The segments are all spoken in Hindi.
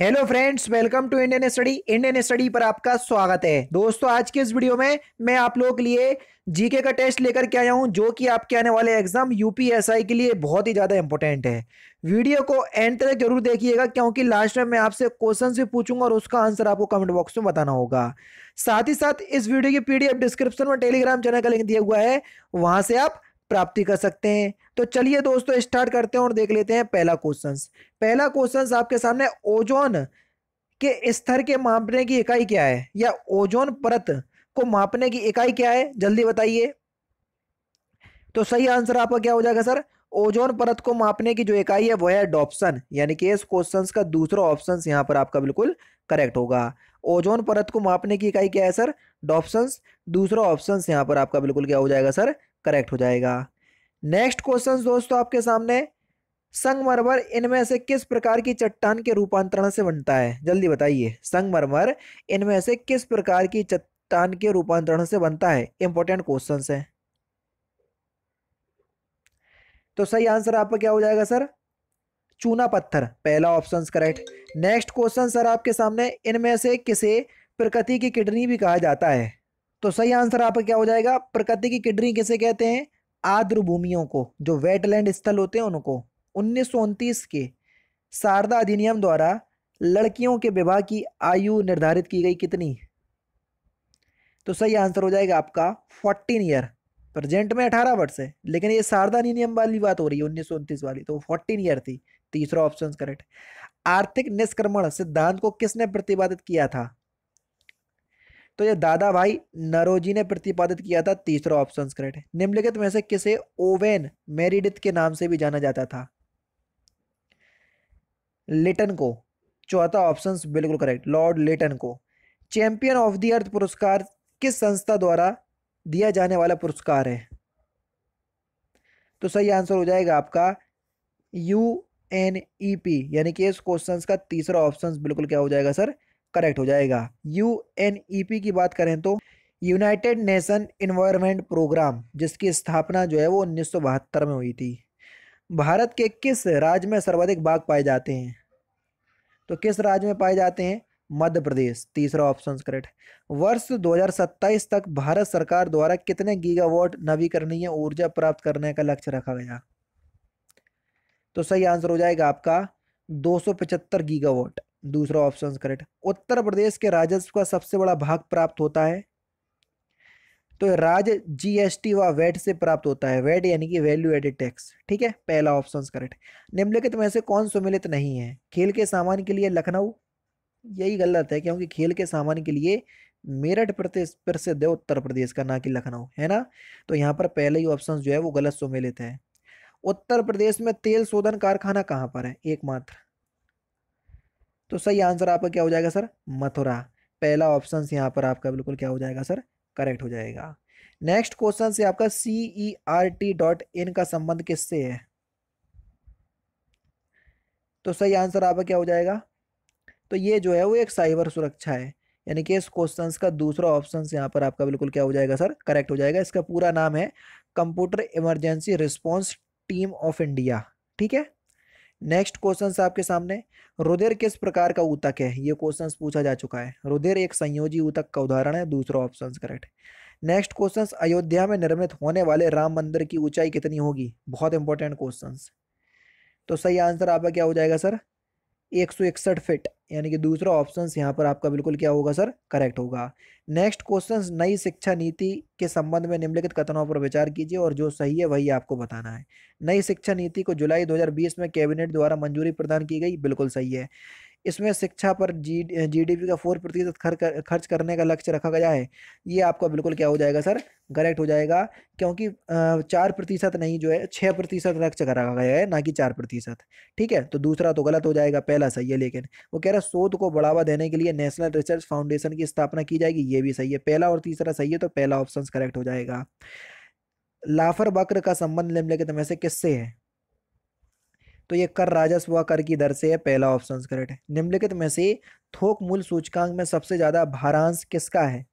hello friends welcome to Indian study Indian study पर आपका स्वागत है दोस्तों आज के इस वीडियो में मैं आप लोगों के लिए जीके का टेस्ट लेकर के आया हूं जो कि आपके आने वाले एग्जाम यूपीएसआई के लिए बहुत ही ज़्यादा इंपॉर्टेंट है वीडियो को एंड तक जरूर देखिएगा क्योंकि लास्ट में मैं आपसे क्वेश्चन भी पूछूंगा और उसका आंसर आपको कमेंट बॉक्स में बताना होगा साथ ही साथ इस वीडियो की पीडीएफ डिस्क्रिप्शन में टेलीग्राम चैनल का लिंक दिया हुआ है वहां से आप प्राप्ति कर सकते हैं तो चलिए दोस्तों स्टार्ट करते हैं और देख लेते हैं पहला क्वेश्चन पहला क्वेश्चन आपके सामने ओजोन के स्तर के मापने की इकाई क्या है या ओजोन परत को मापने की इकाई क्या है जल्दी बताइए तो सही आंसर आपका क्या हो जाएगा सर ओजोन परत को मापने की जो इकाई है वह है डॉप्सन यानी कि इस क्वेश्चन का दूसरा ऑप्शन यहाँ पर आपका बिल्कुल करेक्ट होगा ओजोन परत को मापने की इकाई क्या है सर डॉप्सन दूसरा ऑप्शन यहाँ पर आपका बिल्कुल क्या हो जाएगा सर करेक्ट हो जाएगा नेक्स्ट क्वेश्चन दोस्तों आपके सामने संगमरमर इनमें से किस प्रकार की चट्टान के रूपांतरण से बनता है जल्दी बताइए संगमरमर इनमें से किस प्रकार की चट्टान के रूपांतरण से बनता है इंपॉर्टेंट क्वेश्चन है तो सही आंसर आपका क्या हो जाएगा सर चूना पत्थर पहला option correct next question sir आपके सामने इनमें से किसे प्रकृति की किडनी भी कहा जाता है तो सही आंसर आपका क्या हो जाएगा प्रकृति की किडनी किसे कहते हैं आर्द्र भूमियों को जो वेटलैंड स्थल होते हैं उनको उन्नीस के शारदा अधिनियम द्वारा लड़कियों के विवाह की आयु निर्धारित की गई कितनी तो सही आंसर हो जाएगा आपका फोर्टीन ईयर प्रेजेंट में अठारह वर्ष है लेकिन ये शारदा अधिनियम वाली बात हो रही है उन्नीस वाली तो फोर्टीन ईयर थी तीसरा ऑप्शन करेक्ट आर्थिक निष्क्रमण सिद्धांत को किसने प्रतिपादित किया था तो ये दादा भाई नरोजी ने प्रतिपादित किया था तीसरा ऑप्शन करेक्ट निम्नलिखित में से किसे ओवेन मेरिडिथ के नाम से भी जाना जाता था लिटन को चौथा ऑप्शन बिल्कुल करेक्ट लॉर्ड लिटन को चैंपियन ऑफ द अर्थ पुरस्कार किस संस्था द्वारा दिया जाने वाला पुरस्कार है तो सही आंसर हो जाएगा आपका यू एन ई पी यानी कि इस क्वेश्चन का तीसरा ऑप्शन बिल्कुल क्या हो जाएगा सर करेक्ट हो जाएगा यू e की बात करें तो यूनाइटेड नेशन इन्वायरमेंट प्रोग्राम जिसकी स्थापना जो है वो उन्नीस में हुई थी भारत के किस राज्य में सर्वाधिक बाघ पाए जाते हैं तो किस राज्य में पाए जाते हैं मध्य प्रदेश तीसरा ऑप्शन करेक्ट वर्ष 2027 तक भारत सरकार द्वारा कितने गीगावाट नवीकरणीय ऊर्जा प्राप्त करने का लक्ष्य रखा गया तो सही आंसर हो जाएगा आपका दो सौ पचहत्तर गीगावाट दूसरा ऑप्शन करेक्ट उत्तर प्रदेश के राजस्व का सबसे बड़ा भाग प्राप्त होता है तो राज्य जीएसटी व वैट से प्राप्त होता है वैट यानी कि वैल्यू एडेड टैक्स ठीक है पहला ऑप्शन करेक्ट निम्नलिखित में से कौन सुमिलित नहीं है खेल के सामान के लिए लखनऊ यही गलत है क्योंकि खेल के सामान के लिए मेरठ प्रदेश प्रसिद्ध है उत्तर प्रदेश का ना कि लखनऊ है ना तो यहाँ पर पहले ही ऑप्शन जो है वो गलत सुमेलित है उत्तर प्रदेश में तेल शोधन कारखाना कहाँ पर है एकमात्र तो सही आंसर आपका क्या हो जाएगा सर मथुरा पहला ऑप्शन यहाँ पर आपका बिल्कुल क्या हो जाएगा सर करेक्ट हो जाएगा नेक्स्ट क्वेश्चन से आपका C E R T dot in का संबंध किससे है तो सही आंसर आपका क्या हो जाएगा तो ये जो है वो एक साइबर सुरक्षा है यानी कि इस क्वेश्चन का दूसरा ऑप्शन यहाँ पर आपका बिल्कुल क्या हो जाएगा सर करेक्ट हो जाएगा इसका पूरा नाम है computer emergency response team of India ठीक है नेक्स्ट क्वेश्चन आपके सामने रुधिर किस प्रकार का ऊतक है ये क्वेश्चन पूछा जा चुका है रुधिर एक संयोजी ऊतक का उदाहरण है दूसरा option correct next question Ayodhya में निर्मित होने वाले राम मंदिर की ऊंचाई कितनी होगी बहुत इंपॉर्टेंट क्वेश्चन तो सही आंसर आपका क्या हो जाएगा सर एक सौ इकसठ फिट यानी कि दूसरा ऑप्शन यहाँ पर आपका बिल्कुल क्या होगा सर करेक्ट होगा नेक्स्ट क्वेश्चन नई शिक्षा नीति के संबंध में निम्नलिखित कथनों पर विचार कीजिए और जो सही है वही आपको बताना है नई शिक्षा नीति को जुलाई 2020 में कैबिनेट द्वारा मंजूरी प्रदान की गई बिल्कुल सही है इसमें शिक्षा पर जी जीडीपी का फोर प्रतिशत खर, खर्च करने का लक्ष्य रखा गया है ये आपका बिल्कुल क्या हो जाएगा सर करेक्ट हो जाएगा क्योंकि चार प्रतिशत नहीं जो है छः प्रतिशत लक्ष्य रखा गया है ना कि चार प्रतिशत ठीक है तो दूसरा तो गलत हो जाएगा पहला सही है लेकिन वो कह रहा है शोध को बढ़ावा देने के लिए नेशनल रिसर्च फाउंडेशन की स्थापना की जाएगी ये भी सही है पहला और तीसरा सही है तो पहला ऑप्शन करेक्ट हो जाएगा लाफर वक्र का संबंध निम्नलिखित में से किससे है तो ये कर राजस्व व कर की दर से है पहला ऑप्शन करेक्ट है निम्नलिखित में से थोक मूल सूचकांक में सबसे ज़्यादा भारांश किसका है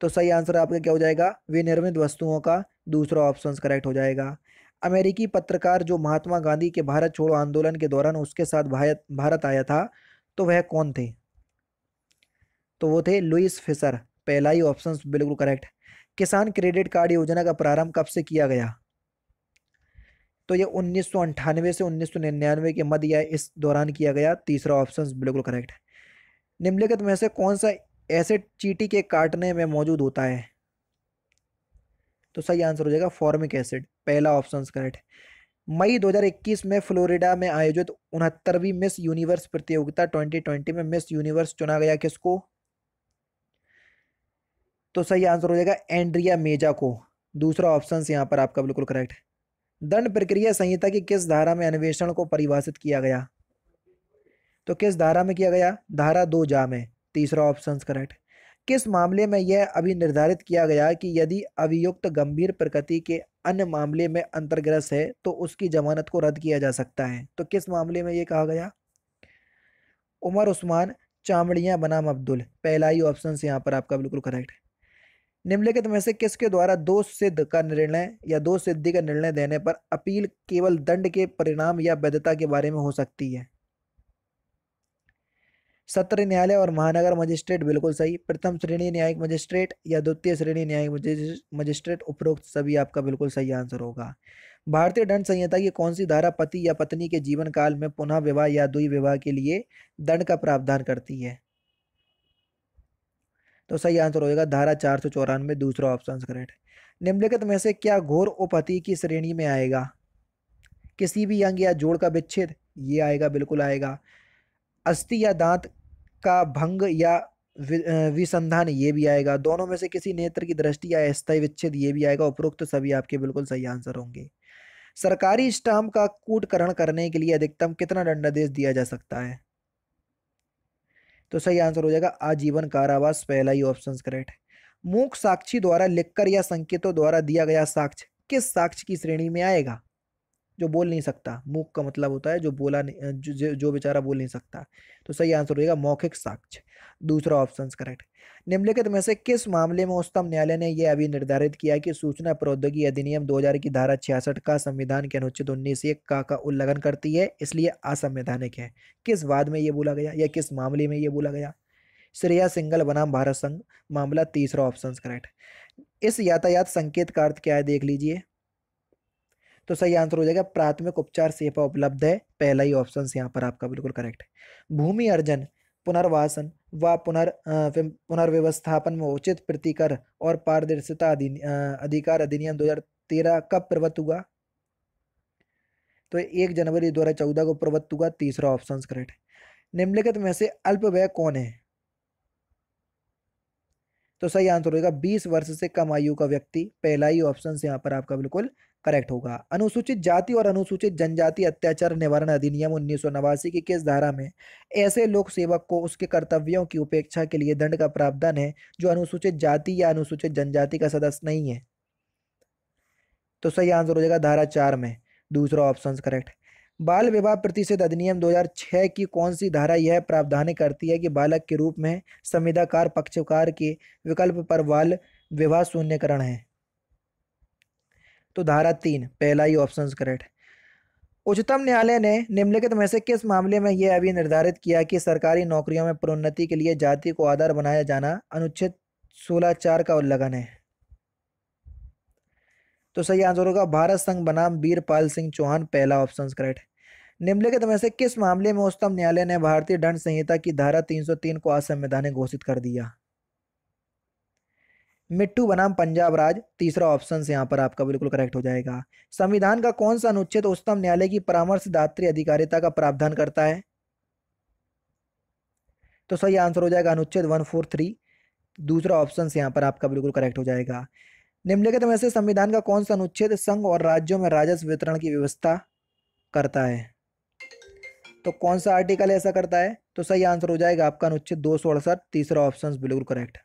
तो सही आंसर आपका क्या हो जाएगा विनिर्मित वस्तुओं का दूसरा ऑप्शन करेक्ट हो जाएगा अमेरिकी पत्रकार जो महात्मा गांधी के भारत छोड़ो आंदोलन के दौरान उसके साथ भारत आया था तो वह कौन थे तो वो थे लुइस फिशर पहला ही ऑप्शन बिल्कुल करेक्ट किसान क्रेडिट कार्ड योजना का प्रारंभ कब से किया गया तो ये उन्नीस से उन्नीस के मध्य या इस दौरान किया गया तीसरा ऑप्शन बिल्कुल करेक्ट है निम्नलिखित में से कौन सा एसिड चीटी के काटने में मौजूद होता है तो सही आंसर हो जाएगा फॉर्मिक एसिड पहला ऑप्शन करेक्ट मई 2021 में फ्लोरिडा में आयोजित उनहत्तरवीं मिस यूनिवर्स प्रतियोगिता 2020 में मिस यूनिवर्स चुना गया किसको तो सही आंसर हो जाएगा एंड्रिया मेजा को दूसरा ऑप्शन यहाँ पर आपका बिल्कुल करेक्ट है दंड प्रक्रिया संहिता की किस धारा में अन्वेषण को परिभाषित किया गया तो किस धारा में किया गया धारा दो जा में तीसरा ऑप्शन करेक्ट किस मामले में यह अभी निर्धारित किया गया कि यदि अभियुक्त गंभीर प्रकृति के अन्य मामले में अंतर्ग्रस्त है तो उसकी जमानत को रद्द किया जा सकता है तो किस मामले में ये कहा गया उमर उस्मान चामड़िया बनाम अब्दुल पहला ही ऑप्शन यहाँ पर आपका बिल्कुल करेक्ट है निम्नलिखित में से किसके द्वारा दो सिद्ध का निर्णय या दो सिद्धि का निर्णय देने पर अपील केवल दंड के परिणाम या वैधता के बारे में हो सकती है सत्र न्यायालय और महानगर मजिस्ट्रेट बिल्कुल सही प्रथम श्रेणी न्यायिक मजिस्ट्रेट या द्वितीय श्रेणी न्यायिक मजिस्ट्रेट उपरोक्त सभी आपका बिल्कुल सही आंसर होगा भारतीय दंड संहिता की कौन सी धारा पति या पत्नी के जीवन काल में पुनः विवाह या द्विविवाह के लिए दंड का प्रावधान करती है तो सही आंसर होगा धारा चार सौ चौरानवे दूसरा ऑप्शन करेक्ट निम्नलिखित में से क्या घोर उपति की श्रेणी में आएगा किसी भी अंग या जोड़ का विच्छेद ये आएगा बिल्कुल आएगा अस्थि या दांत का भंग या विसंधान ये भी आएगा दोनों में से किसी नेत्र की दृष्टि या अस्थायी विच्छेद ये भी आएगा उपरोक्त तो सभी आपके बिल्कुल सही आंसर होंगे सरकारी स्टाम्प का कूटकरण करने के लिए अधिकतम कितना दंडादेश दिया जा सकता है तो सही आंसर हो जाएगा आजीवन कारावास पहला ही ऑप्शन करेक्ट है मूक साक्षी द्वारा लिखकर या संकेतों द्वारा दिया गया साक्ष्य किस साक्ष्य की श्रेणी में आएगा जो बोल नहीं सकता मूक का मतलब होता है जो बोला नहीं जो, जो बेचारा बोल नहीं सकता तो सही आंसर होगा मौखिक साक्ष्य दूसरा ऑप्शन करेक्ट निम्नलिखित में से किस मामले में उच्चतम न्यायालय ने यह अभी निर्धारित किया कि सूचना प्रौद्योगिकी अधिनियम 2000 की धारा छियासठ का संविधान के अनुच्छेद उन्नीस एक का का उल्लंघन करती है इसलिए असंवैधानिक है किस वाद में यह बोला गया या किस मामले में यह बोला गया श्रेया सिंगल बनाम भारत संघ मामला तीसरा ऑप्शन करेक्ट इस यातायात संकेत का अर्थ क्या है देख लीजिए तो सही आंसर हो जाएगा प्राथमिक उपचार सेवा उपलब्ध है पहला ही ऑप्शन यहाँ पर आपका बिल्कुल करेक्ट है भूमि अर्जन पुनर्वासन व पुनर् पुनर्व्यवस्थापन में उचित प्रतिकर और पारदर्शिता अधिकार अधिनियम 2013 कब प्रवत हुआ तो एक जनवरी 2014 को प्रवृत्त हुआ तीसरा ऑप्शन करेक्ट है निम्नलिखित में से अल्प व्यय कौन है तो सही आंसर होगा बीस वर्ष से कम आयु का व्यक्ति पहला ही ऑप्शन यहाँ पर आपका बिल्कुल करेक्ट होगा अनुसूचित जाति और अनुसूचित जनजाति अत्याचार निवारण अधिनियम उन्नीस सौ नवासी की किस धारा में ऐसे लोक सेवक को उसके कर्तव्यों की उपेक्षा के लिए दंड का प्रावधान है जो अनुसूचित जाति या अनुसूचित जनजाति का सदस्य नहीं है तो सही आंसर हो जाएगा धारा चार में दूसरा ऑप्शन करेक्ट बाल विवाह प्रतिषेध अधिनियम 2006 की कौन सी धारा यह प्रावधान करती है कि बालक के रूप में संविदाकार पक्षकार के विकल्प पर बाल विवाह शून्यकरण है तो धारा तीन पहला ही ऑप्शन करेक्ट है उच्चतम न्यायालय ने निम्नलिखित में से किस मामले में यह अभी निर्धारित किया कि सरकारी नौकरियों में प्रोन्नति के लिए जाति को आधार बनाया जाना अनुच्छेद सोलह चार का उल्लंघन है तो सही आंसर होगा भारत संघ बनाम वीरपाल सिंह चौहान पहला ऑप्शन करेक्ट निम्नलिखित में से किस मामले में उच्चतम न्यायालय ने भारतीय दंड संहिता की धारा 303 को असंवैधानिक घोषित कर दिया मिट्टू बनाम पंजाब राज तीसरा ऑप्शन यहाँ पर आपका बिल्कुल करेक्ट हो जाएगा संविधान का कौन सा अनुच्छेद तो उच्चतम न्यायालय की परामर्शदात्री अधिकारिता का प्रावधान करता है तो सही आंसर हो जाएगा अनुच्छेद वन फोर थ्री दूसरा ऑप्शन यहाँ पर आपका बिल्कुल करेक्ट हो जाएगा निम्नलिखित में से संविधान का कौन सा अनुच्छेद संघ और राज्यों में राजस्व वितरण की व्यवस्था करता है तो कौन सा आर्टिकल ऐसा करता है तो सही आंसर हो जाएगा आपका अनुच्छेद दो तीसरा ऑप्शन बिल्कुल करेक्ट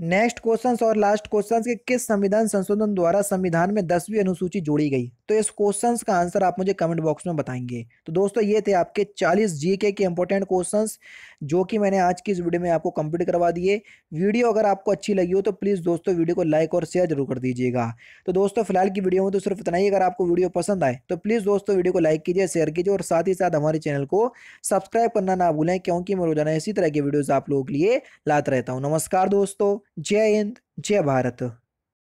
नेक्स्ट क्वेश्चन और लास्ट क्वेश्चन के किस संविधान संशोधन द्वारा संविधान में दसवीं अनुसूची जोड़ी गई तो इस क्वेश्चन का आंसर आप मुझे कमेंट बॉक्स में बताएंगे तो दोस्तों ये थे आपके 40 जीके के इंपॉर्टेंट क्वेश्चन जो कि मैंने आज की इस वीडियो में आपको कंप्लीट करवा दिए वीडियो अगर आपको अच्छी लगी हो तो प्लीज़ दोस्तों वीडियो को लाइक और शेयर जरूर कर दीजिएगा तो दोस्तों फिलहाल की वीडियो में तो सिर्फ इतना ही अगर आपको वीडियो पसंद आए तो प्लीज़ दोस्तों वीडियो को लाइक कीजिए शेयर कीजिए और साथ ही साथ हमारे चैनल को सब्सक्राइब करना ना भूलें क्योंकि मैं रोजाना इसी तरह की वीडियोज़ आप लोगों के लिए लाते रहता हूँ नमस्कार दोस्तों जय हिंद जय भारत